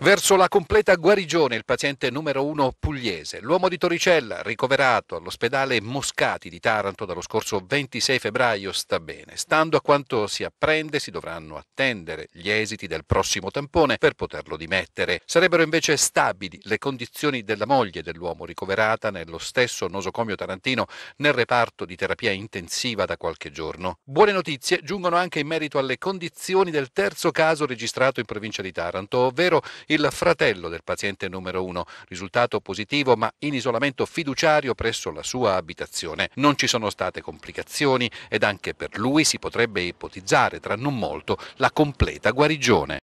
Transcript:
Verso la completa guarigione il paziente numero uno pugliese, l'uomo di Toricella, ricoverato all'ospedale Moscati di Taranto dallo scorso 26 febbraio, sta bene. Stando a quanto si apprende, si dovranno attendere gli esiti del prossimo tampone per poterlo dimettere. Sarebbero invece stabili le condizioni della moglie dell'uomo ricoverata nello stesso nosocomio tarantino nel reparto di terapia intensiva da qualche giorno. Buone notizie giungono anche in merito alle condizioni del terzo caso registrato in provincia di Taranto, ovvero il fratello del paziente numero 1, risultato positivo ma in isolamento fiduciario presso la sua abitazione. Non ci sono state complicazioni ed anche per lui si potrebbe ipotizzare tra non molto la completa guarigione.